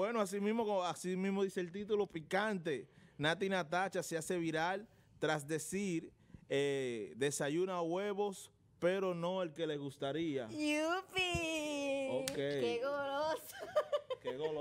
Bueno, así mismo, así mismo dice el título, picante. Nati Natacha se hace viral tras decir eh, desayuna huevos, pero no el que le gustaría. ¡Yupi! ¡Qué goloso! ¡Qué Eso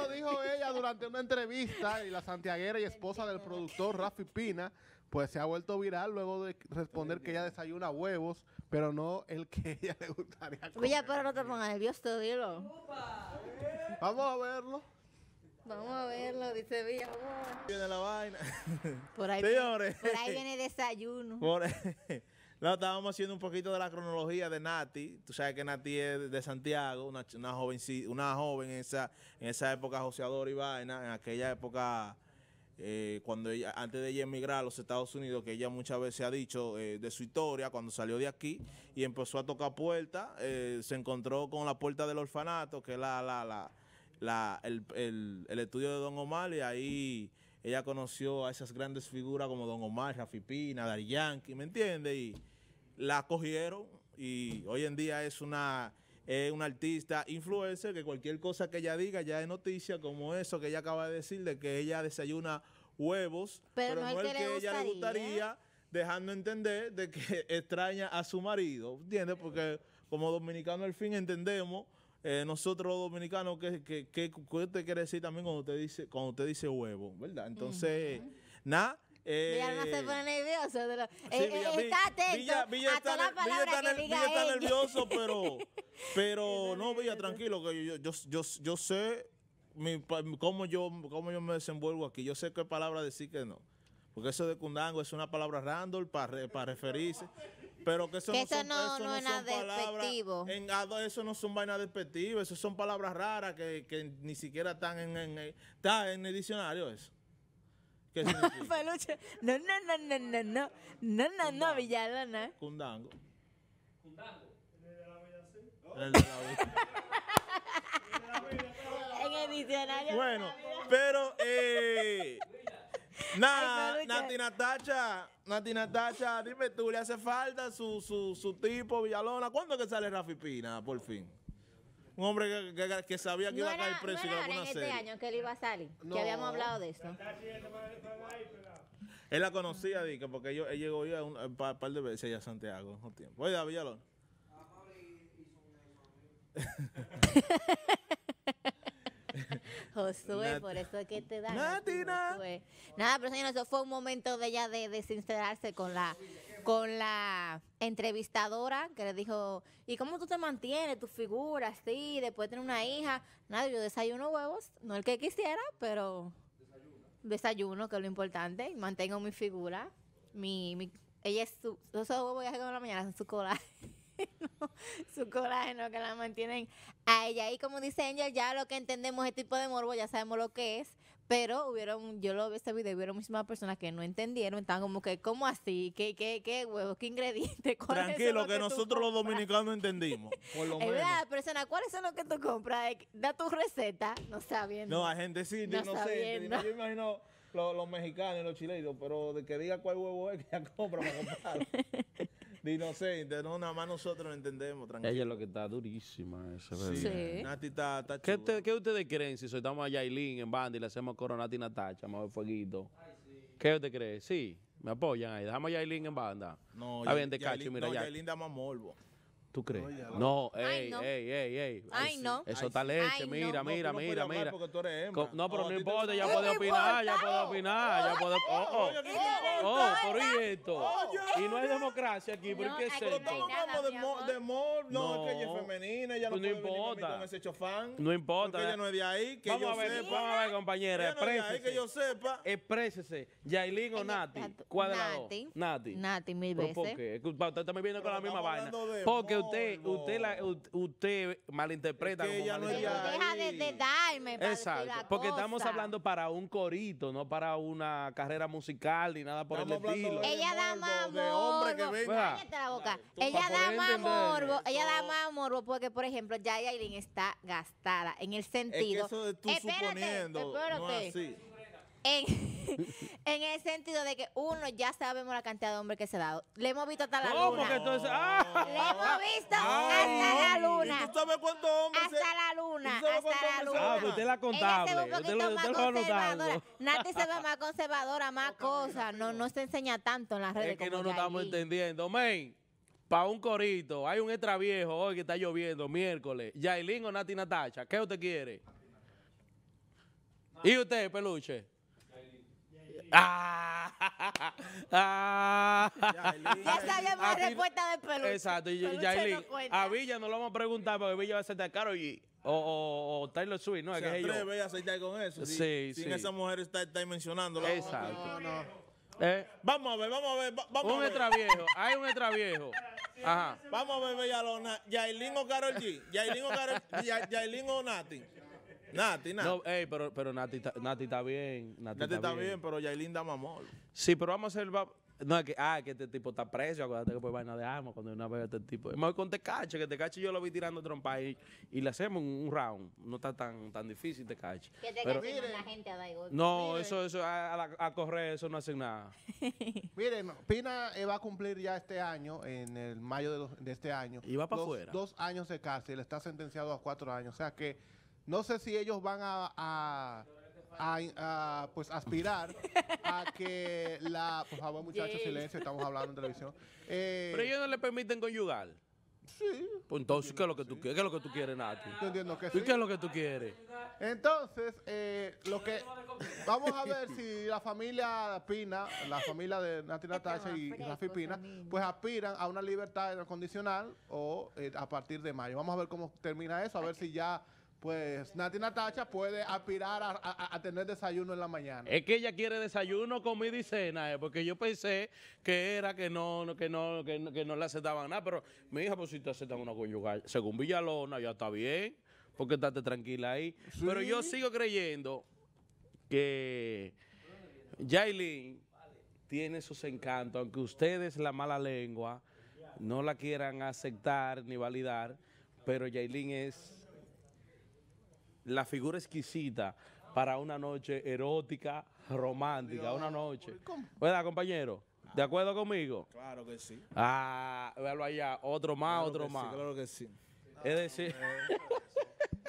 lo eh. dijo ella durante una entrevista y la santiaguera y esposa del productor Rafi Pina pues se ha vuelto viral luego de responder que ella desayuna huevos, pero no el que ella le gustaría pues comer. Villa, pero no te pongas nervioso, dilo. Vamos a verlo. Vamos a verlo, dice Villa. Viene la vaina. Por ahí, Señores. Por ahí viene desayuno. no, estábamos haciendo un poquito de la cronología de Nati. Tú sabes que Nati es de Santiago, una, una, joven, una joven en esa, en esa época joseadora y vaina, en aquella época eh, cuando ella, antes de ella emigrar a los Estados Unidos, que ella muchas veces ha dicho eh, de su historia, cuando salió de aquí y empezó a tocar puertas, eh, se encontró con la puerta del orfanato, que es la, la, la, el, estudio de Don Omar, y ahí ella conoció a esas grandes figuras como Don Omar, Rafi Pina, Dari Yankee, ¿me entiendes? Y la cogieron y hoy en día es una es una artista influencer que cualquier cosa que ella diga ya es noticia, como eso que ella acaba de decir, de que ella desayuna huevos, pero, no, no que, ella le gustaría, dejando entender de que extraña a su marido, ¿entiendes? Porque como dominicano al fin entendemos, eh, nosotros los dominicanos, ¿qué, qué, qué, usted quiere decir también cuando usted dice, cuando usted dice huevo, ¿verdad? Entonces, nada. Villa no se eh, pone nervioso. Eh, eh, está atento Villa, el, está nervioso, pero, pero no, Villa, tranquilo, que yo, yo, yo, sé cómo, yo, cómo yo me desenvuelvo aquí. Yo sé qué palabra decir que no. Porque eso de Cundango es una palabra random para, referirse. Pero que eso, no, son, eso no, es nada despectivo. eso no son vainas despectivas, eso son palabras raras que, ni siquiera están en, en, está en el diccionario eso. ¿Qué Peluche. No, no, no, no, no, no. No, no, no, Villalona. Cundango. Cundango. El de la En el diccionario. Bueno, pero eh, nada, Nati Natacha, Nati Natacha, dime tú, le hace falta su, su, su tipo Villalona. ¿Cuándo es que sale Rafi Pina, por fin? un hombre que, sabía que iba a caer preso en No era este año que él iba a salir, Ya que habíamos hablado de esto. Él la conocía, Dica, porque yo, él llegó un, un, eh, par, de veces allá a Santiago un tiempo. Oye, Villalón. Josué, por eso es que te da. Nada, pero señor, eso fue un momento de ella de desintegrarse con la con la entrevistadora que le dijo, ¿y cómo tú te mantienes, tu figura, así, después de tener una hija? Nada, yo desayuno huevos, no el que quisiera, pero desayuno, que es lo importante, mantengo mi figura, mi, ella es su, esos huevos ya quedan la mañana son su colágeno, su colágeno que la mantienen a ella. Y como dice Angel, ya lo que entendemos este tipo de morbo, ya sabemos lo que es. Pero hubieron, yo lo vi este video, hubieron muchísimas personas que no entendieron, estaban como que, ¿cómo así? ¿Qué, qué, qué huevos? ¿Qué ingredientes? Tranquilo, que, que nosotros los dominicanos entendimos. Por lo es verdad, persona, ¿cuáles son los que tú compras? Da tu receta, no sabiendo. No, hay gente sí, no, no sé. Yo imagino los, los mexicanos y los chileños, pero de que diga cuál huevo es que ya compra para comprar de inocente. No, nada más nosotros lo entendemos, tranquilo. Ella es lo que está durísima ese bebé. Sí. Nati está, está ¿Qué, te, ustedes creen si soltamos a Yailin en banda y le hacemos coronati Natacha, más fueguito? Ay, sí. ¿Qué ustedes creen? Sí, me apoyan ahí. Dejamos a Yailin en banda. No, Yailin No, da más morbo. ¿Tú crees? No, ey, ey, ey, ey. Ay, no. Eso está leche, mira, mira, mira, mira. No, pero oh, no importa, ya puede opinar, ya puede opinar, ya puede... Oh, oh, por oh, esto. Y no hay democracia aquí, ¿por qué es esto? No de mor, no, es que ella es femenina, ella pues no, puede importa. con ese chofán. No importa. ella no es de ahí, que yo sepa. Vamos a ver, compañera, exprésese. que yo sepa. Exprésese. Yailin o Nati, cuadrado. Nati. Nati, mil veces. ¿Por qué? Usted también viene con la misma vaina. Porque usted, usted, la, usted malinterpreta. que ella deja de, de, darme. Exacto. porque estamos hablando para un corito, no para una carrera musical ni nada por el estilo. Ella da más morbo. ella da más morbo. Ella da más morbo porque, por ejemplo, ya aileen está gastada en el sentido. Es eso tú espérate, suponiendo. No es En, En el sentido de que uno ya sabemos la cantidad de hombres que se ha dado. Le hemos visto hasta la ¿Cómo luna. entonces, Le hemos visto hasta la luna. ¿Y tú sabes cuántos Hasta la luna. Hasta ah, pues la luna. usted la contable. Ella se ve más conservadora. Nati se ve más conservadora, más cosas. No, no se enseña tanto en las redes. Es que no nos estamos entendiendo. Men, para un corito, hay un extra viejo hoy que está lloviendo, miércoles. Yailin o Nati Natacha, ¿qué usted quiere? ¿Y usted, peluche? ¡Ah! ¡Ah! ya sabíamos la respuesta de peluche. Exacto. Y, Yailin, a Villa no lo vamos a preguntar porque Villa va a ser de caro G. O, o, o Taylor Swift, ¿no? Se es que atreve a saltar con eso. Sí, sí. esa mujer está está mencionando. Exacto. No, no. Eh. Vamos a ver, vamos a ver. Vamos un extraviejo. Hay un extraviejo. Ajá. Vamos a ver, Bellalona. Yailin o Karol G. Yailin o, Karol, Yailin o Nati. Nati, Nati. pero, pero Nati, está- Nati está bien. Nati, está bien, pero Yailin da mamor. Sí, pero vamos a hacer. No, es que, ah, que este tipo está preso. Acuérdate que fue vaina de armas cuando una vez este tipo. Es más, con Tecache, que Tecache yo lo vi tirando trompa y, y le hacemos un, round. No está tan, tan difícil Tecache. Que te Pero- la gente a dar No, eso, eso, a, correr, eso no hace nada. Miren, Pina eh, va a cumplir ya este año, en el mayo de, de este año. Y va para afuera. Dos años de cárcel, está sentenciado a cuatro años. O sea que no sé si ellos van a, pues aspirar a que la... Por favor, muchachos, silencio, estamos hablando en televisión. Eh, Pero ellos no le permiten conyugar. Sí. Pues entonces, ¿qué es lo que tú quieres? ¿Qué es lo que tú quieres, Nati? Yo entiendo que sí. ¿Y qué es lo que tú quieres? Entonces, eh, lo que vamos a ver si la familia Pina, la familia de Nati este Natasha y Rafi Pina, pues aspiran a una libertad condicional o eh, a partir de mayo. Vamos a ver cómo termina eso, a ver si ya pues Nati Natacha puede aspirar a, tener desayuno en la mañana. Es que ella quiere desayuno, comida y cena, eh, porque yo pensé que era que no, que no, que no, que no le aceptaban nada, pero mi hija, pues si te aceptan una conyugal, según Villalona, ya está bien, porque estate tranquila ahí. Pero yo sigo creyendo que Yailin tiene sus encantos, aunque ustedes la mala lengua no la quieran aceptar ni validar, pero Yailin es la figura exquisita para una noche erótica, romántica, una noche. ¿Verdad, compañero? ¿De ah. acuerdo conmigo? Claro que sí. Ah, véalo allá, otro más, otro más. claro que sí. Es decir... Ah, eh.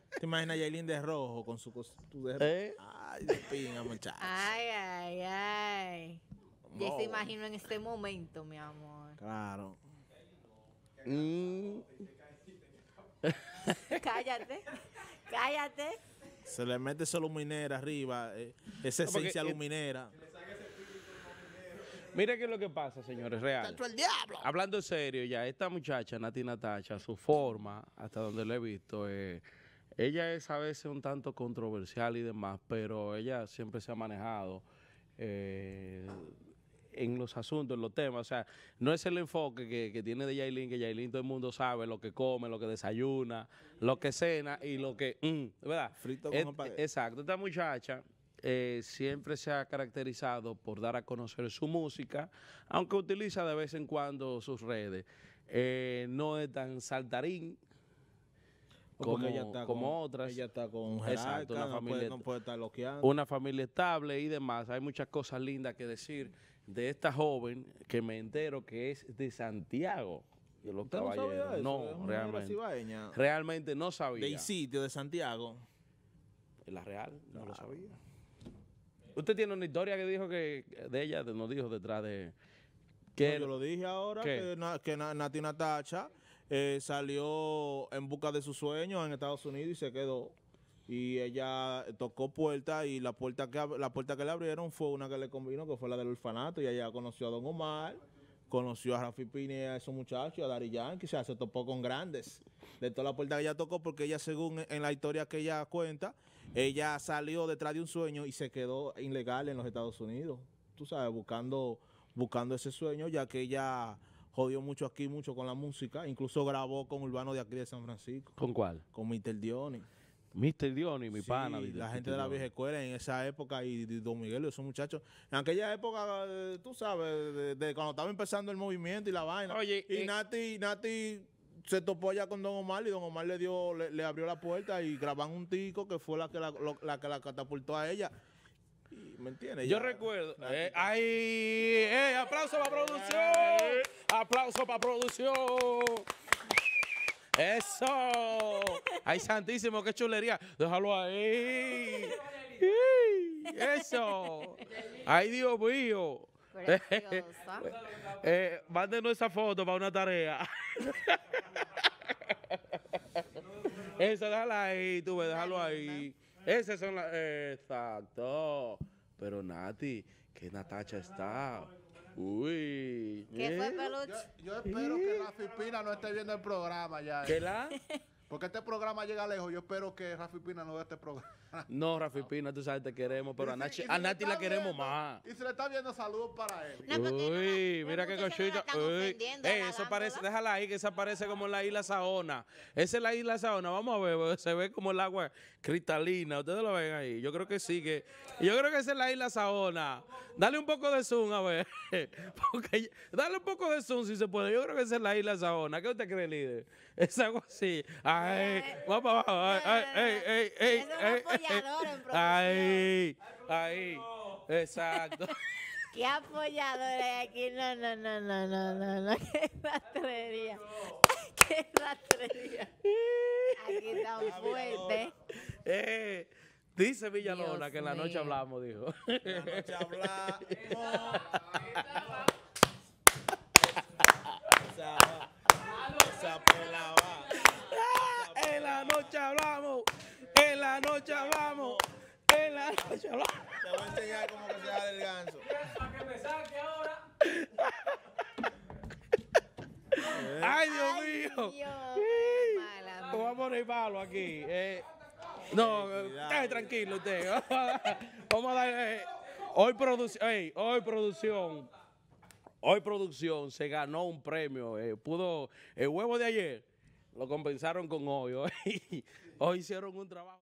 ¿Te imaginas a Yailin de rojo con su costura? ¿Eh? Ay, de pinga, muchachos. Ay, ay, ay. Ya se imagino en este momento, mi amor. Claro. Mm. Cállate. Cállate. Se le mete esa luminera arriba, esa esencia luminera. Mira qué es lo que pasa, señores, real. Hablando en serio ya, esta muchacha, Nati Natacha, su forma, hasta donde la he visto, eh, ella es a veces un tanto controversial y demás, pero ella siempre se ha manejado eh, en los asuntos, en los temas. O sea, no es el enfoque que, tiene de Yailin, que Yailin todo el mundo sabe lo que come, lo que desayuna, lo que cena y lo que... Mm, ¿Verdad? Frito con este, Exacto. Esta muchacha... Eh, siempre se ha caracterizado por dar a conocer su música, aunque utiliza de vez en cuando sus redes. Eh, no es tan saltarín, como, otras. Ella está con Exacto, familia, una familia estable y demás. Hay muchas cosas lindas que decir de esta joven que me entero que es de Santiago. ¿Usted no realmente. Realmente no sabía. ¿De sitio de Santiago? La Real, no, lo sabía. Usted tiene una historia que dijo que de ella nos dijo detrás de... Que yo lo dije ahora, que, que Nati Natacha eh, salió en busca de sus sueños en Estados Unidos y se quedó y ella tocó puertas y la puerta que la puerta que le abrieron fue una que le convino, que fue la del orfanato, y ella conoció a Don Omar, conoció a Rafi Pini, a esos muchachos, a Dari Yankee, o sea, se topó con grandes de todas las puertas que ella tocó, porque ella, según e, en la historia que ella cuenta, ella salió detrás de un sueño y se quedó ilegal en los Estados Unidos, tú sabes, buscando, buscando ese sueño, ya que ella jodió mucho aquí, mucho con la música, incluso grabó con Urbano de aquí de San Francisco. ¿Con cuál? Con Mr. Diony. Mister Diony, mi pana. La gente de la vieja escuela en esa época y, Don Miguel y esos muchachos. En aquella época, eh, tú sabes, de, cuando estaba empezando el movimiento y la vaina. Oye, y eh, Nati, se topó allá con Don Omar y Don Omar le dio, le, abrió la puerta y grabaron un tico que fue la que la, que la catapultó a ella. ¿Me entiendes? Yo recuerdo. Eh, ¡Ay! Eh, ¡Aplauso para producción! ¡Aplauso para producción! ¡Eso! ¡Ay, santísimo, qué chulería! ¡Déjalo ahí! ¡Eso! ¡Ay, Dios mío! Eh, mándenos esa foto para una tarea. ¡Eso, déjala ahí, tú ves, déjalo ahí. Esas son las... Exacto. Pero Nati, que Natacha está... Uy. ¿Qué fue, ¿eh? Peluche? Yo, espero que la Fipina no esté viendo el programa ya. ¿Qué la? Porque este programa llega lejos. Yo espero que Rafi Pina no vea este programa. No, Rafi Pina, tú sabes, te queremos, pero a, Nati la queremos más. Y se le está viendo saludos para él. Uy, mira qué cochillo. Uy, eh, eso parece, déjala ahí, que esa parece como la isla Saona. Esa es la isla Saona, vamos a ver, se ve como el agua cristalina. Ustedes lo ven ahí. Yo creo que sí, que. Yo creo que esa es la isla Saona. Dale un poco de zoom, a ver. dale un poco de zoom si se puede. Yo creo que esa es la isla Saona. ¿Qué usted cree, líder? Es algo así. Ah, Ay, vamos Ay, apoyador Exacto. ¿Qué apoyadores aquí? No, no, no, no, no, Qué rastrería. Qué rastrería. Aquí un fuerte. Eh, dice Villalona que en la noche hablamos, dijo. En la noche hablamos la noche hablamos, en la noche hablamos, en la noche hablamos. Te voy a enseñar cómo que se hace el ganso. que me saque ahora. Ay, Dios mío. Vamos a poner palo aquí. Eh. no, eh, esté tranquilo usted. Vamos a darle. Eh, hoy, producción, hoy producción. Hoy producción se ganó un premio. pudo. El huevo de ayer lo compensaron con hoy. Hoy, hicieron un trabajo.